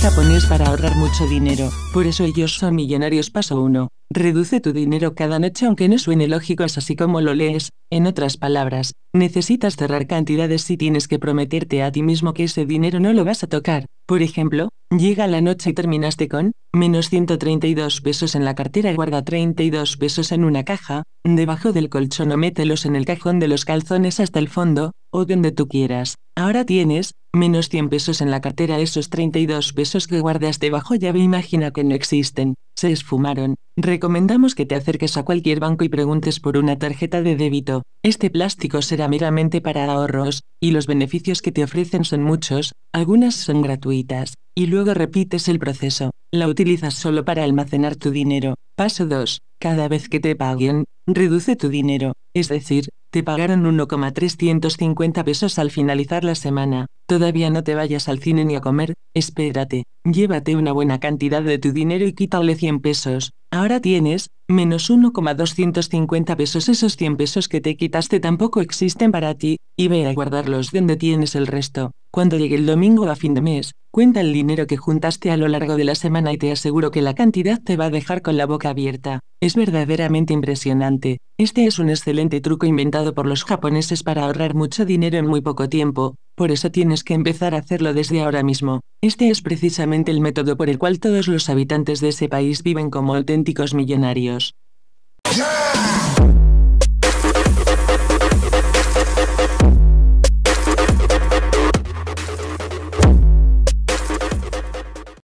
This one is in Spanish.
japonés para ahorrar mucho dinero, por eso ellos son millonarios. Paso 1. Reduce tu dinero cada noche aunque no suene lógico es así como lo lees, en otras palabras, necesitas cerrar cantidades si tienes que prometerte a ti mismo que ese dinero no lo vas a tocar. Por ejemplo, llega la noche y terminaste con menos 132 pesos en la cartera, y guarda 32 pesos en una caja, debajo del colchón o mételos en el cajón de los calzones hasta el fondo, o donde tú quieras. Ahora tienes Menos 100 pesos en la cartera, esos 32 pesos que guardas debajo llave imagina que no existen, se esfumaron. Recomendamos que te acerques a cualquier banco y preguntes por una tarjeta de débito. Este plástico será meramente para ahorros, y los beneficios que te ofrecen son muchos, algunas son gratuitas, y luego repites el proceso. La utilizas solo para almacenar tu dinero. Paso 2. Cada vez que te paguen, reduce tu dinero, es decir, te pagaron 1,350 pesos al finalizar la semana. Todavía no te vayas al cine ni a comer, espérate. Llévate una buena cantidad de tu dinero y quítale 100 pesos. Ahora tienes, menos 1,250 pesos. Esos 100 pesos que te quitaste tampoco existen para ti, y ve a guardarlos donde tienes el resto. Cuando llegue el domingo a fin de mes, cuenta el dinero que juntaste a lo largo de la semana y te aseguro que la cantidad te va a dejar con la boca abierta. Es verdaderamente impresionante. Este es un excelente truco inventado por los japoneses para ahorrar mucho dinero en muy poco tiempo, por eso tienes que empezar a hacerlo desde ahora mismo. Este es precisamente el método por el cual todos los habitantes de ese país viven como auténticos millonarios.